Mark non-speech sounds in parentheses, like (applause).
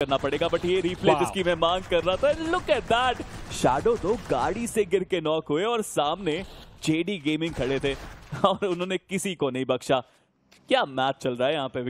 करना पड़ेगा बट ये रिप्ले जिसकी मैं मांग कर रहा था लुक एट दैट शाडो तो गाड़ी से गिर के नॉक हुए और सामने जेडी गेमिंग खड़े थे (laughs) और उन्होंने किसी को नहीं बख्शा क्या मैच चल रहा है यहाँ पे